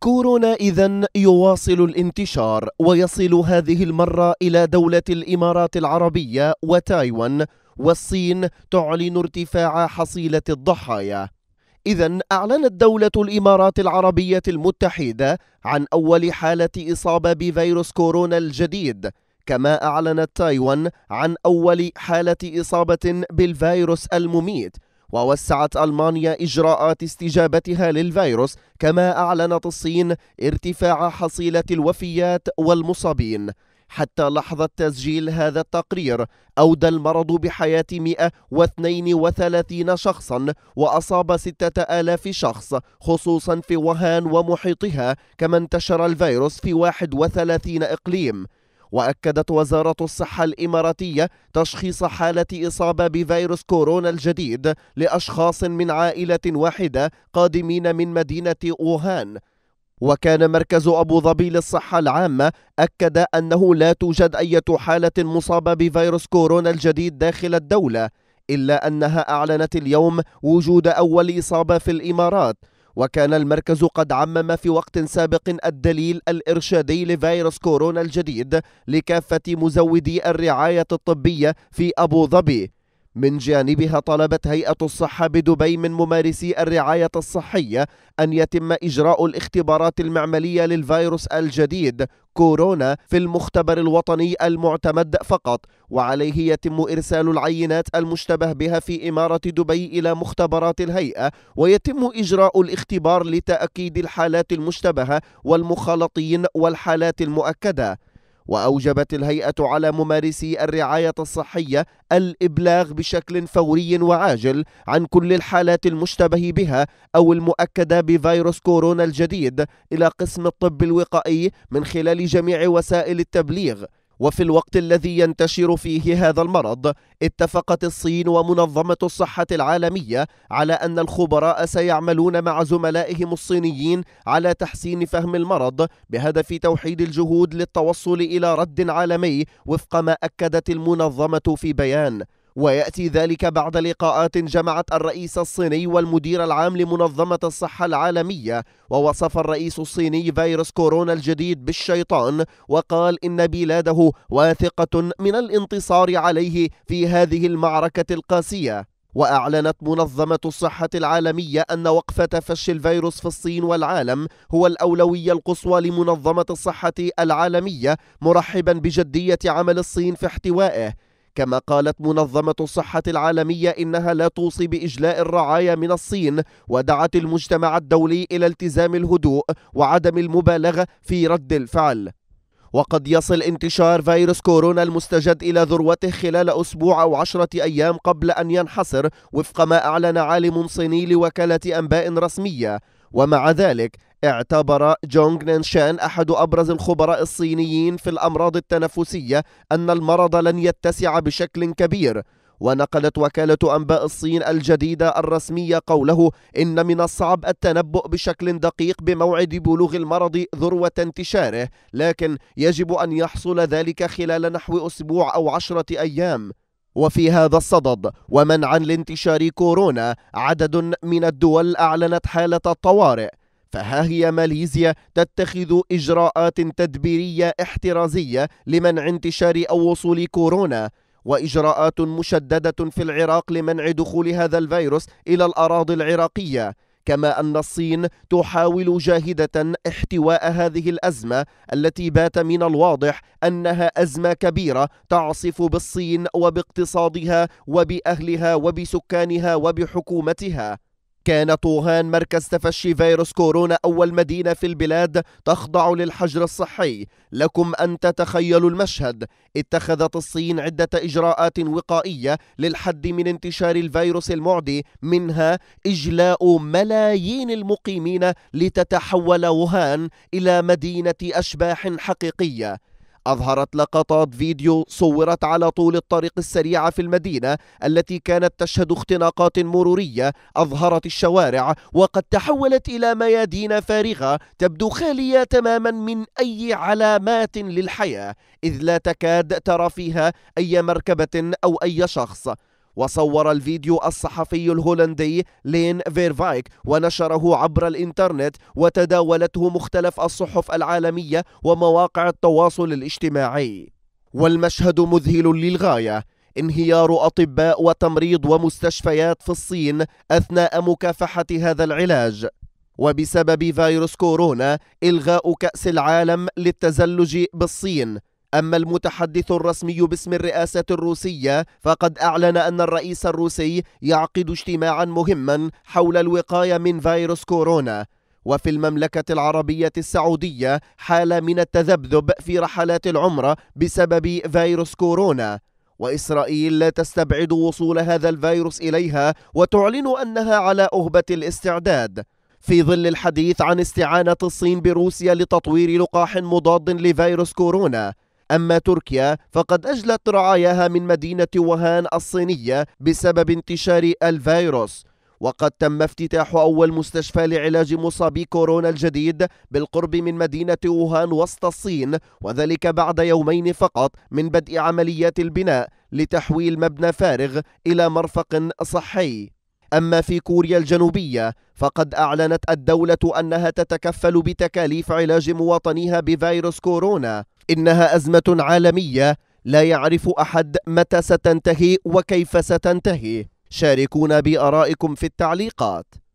كورونا إذا يواصل الانتشار ويصل هذه المرة إلى دولة الإمارات العربية وتايوان والصين تعلن ارتفاع حصيلة الضحايا إذا أعلنت دولة الإمارات العربية المتحدة عن أول حالة إصابة بفيروس كورونا الجديد كما أعلنت تايوان عن أول حالة إصابة بالفيروس المميت ووسعت ألمانيا إجراءات استجابتها للفيروس كما أعلنت الصين ارتفاع حصيلة الوفيات والمصابين حتى لحظة تسجيل هذا التقرير أودى المرض بحياة 132 شخصا وأصاب 6000 شخص خصوصا في وهان ومحيطها كما انتشر الفيروس في 31 إقليم وأكدت وزارة الصحة الإماراتية تشخيص حالة إصابة بفيروس كورونا الجديد لأشخاص من عائلة واحدة قادمين من مدينة أوهان وكان مركز أبو ظبي للصحة العامة أكد أنه لا توجد أي حالة مصابة بفيروس كورونا الجديد داخل الدولة إلا أنها أعلنت اليوم وجود أول إصابة في الإمارات وكان المركز قد عمم في وقت سابق الدليل الإرشادي لفيروس كورونا الجديد لكافة مزودي الرعاية الطبية في أبو ظبي من جانبها طلبت هيئة الصحة بدبي من ممارسي الرعاية الصحية أن يتم إجراء الاختبارات المعملية للفيروس الجديد كورونا في المختبر الوطني المعتمد فقط وعليه يتم إرسال العينات المشتبه بها في إمارة دبي إلى مختبرات الهيئة ويتم إجراء الاختبار لتأكيد الحالات المشتبهة والمخالطين والحالات المؤكدة وأوجبت الهيئة على ممارسي الرعاية الصحية الإبلاغ بشكل فوري وعاجل عن كل الحالات المشتبه بها أو المؤكدة بفيروس كورونا الجديد إلى قسم الطب الوقائي من خلال جميع وسائل التبليغ وفي الوقت الذي ينتشر فيه هذا المرض اتفقت الصين ومنظمة الصحة العالمية على أن الخبراء سيعملون مع زملائهم الصينيين على تحسين فهم المرض بهدف توحيد الجهود للتوصل إلى رد عالمي وفق ما أكدت المنظمة في بيان ويأتي ذلك بعد لقاءات جمعت الرئيس الصيني والمدير العام لمنظمة الصحة العالمية ووصف الرئيس الصيني فيروس كورونا الجديد بالشيطان وقال إن بلاده واثقة من الانتصار عليه في هذه المعركة القاسية وأعلنت منظمة الصحة العالمية أن وقفة فش الفيروس في الصين والعالم هو الأولوية القصوى لمنظمة الصحة العالمية مرحبا بجدية عمل الصين في احتوائه كما قالت منظمة الصحة العالمية إنها لا توصي بإجلاء الرعاية من الصين ودعت المجتمع الدولي إلى التزام الهدوء وعدم المبالغة في رد الفعل وقد يصل انتشار فيروس كورونا المستجد إلى ذروته خلال أسبوع أو عشرة أيام قبل أن ينحصر وفق ما أعلن عالم صيني لوكالة أنباء رسمية ومع ذلك اعتبر جونغ نينشان أحد أبرز الخبراء الصينيين في الأمراض التنفسية أن المرض لن يتسع بشكل كبير ونقلت وكالة أنباء الصين الجديدة الرسمية قوله إن من الصعب التنبؤ بشكل دقيق بموعد بلوغ المرض ذروة انتشاره لكن يجب أن يحصل ذلك خلال نحو أسبوع أو عشرة أيام وفي هذا الصدد ومنعا لانتشار كورونا عدد من الدول أعلنت حالة الطوارئ فها هي ماليزيا تتخذ إجراءات تدبيرية احترازية لمنع انتشار أو وصول كورونا وإجراءات مشددة في العراق لمنع دخول هذا الفيروس إلى الأراضي العراقية كما أن الصين تحاول جاهدة احتواء هذه الأزمة التي بات من الواضح أنها أزمة كبيرة تعصف بالصين وباقتصادها وبأهلها وبسكانها وبحكومتها كانت ووهان مركز تفشي فيروس كورونا أول مدينة في البلاد تخضع للحجر الصحي لكم أن تتخيلوا المشهد اتخذت الصين عدة إجراءات وقائية للحد من انتشار الفيروس المعدي منها إجلاء ملايين المقيمين لتتحول ووهان إلى مدينة أشباح حقيقية أظهرت لقطات فيديو صورت على طول الطريق السريعة في المدينة التي كانت تشهد اختناقات مرورية أظهرت الشوارع وقد تحولت إلى ميادين فارغة تبدو خالية تماما من أي علامات للحياة إذ لا تكاد ترى فيها أي مركبة أو أي شخص وصور الفيديو الصحفي الهولندي لين فيرفايك ونشره عبر الإنترنت وتداولته مختلف الصحف العالمية ومواقع التواصل الاجتماعي والمشهد مذهل للغاية انهيار أطباء وتمريض ومستشفيات في الصين أثناء مكافحة هذا العلاج وبسبب فيروس كورونا إلغاء كأس العالم للتزلج بالصين أما المتحدث الرسمي باسم الرئاسة الروسية فقد أعلن أن الرئيس الروسي يعقد اجتماعا مهما حول الوقاية من فيروس كورونا وفي المملكة العربية السعودية حالة من التذبذب في رحلات العمرة بسبب فيروس كورونا وإسرائيل لا تستبعد وصول هذا الفيروس إليها وتعلن أنها على أهبة الاستعداد في ظل الحديث عن استعانة الصين بروسيا لتطوير لقاح مضاد لفيروس كورونا أما تركيا فقد أجلت رعاياها من مدينة وهان الصينية بسبب انتشار الفيروس وقد تم افتتاح أول مستشفى لعلاج مصابي كورونا الجديد بالقرب من مدينة ووهان وسط الصين وذلك بعد يومين فقط من بدء عمليات البناء لتحويل مبنى فارغ إلى مرفق صحي أما في كوريا الجنوبية فقد أعلنت الدولة أنها تتكفل بتكاليف علاج مواطنيها بفيروس كورونا إنها أزمة عالمية لا يعرف أحد متى ستنتهي وكيف ستنتهي شاركونا بآرائكم في التعليقات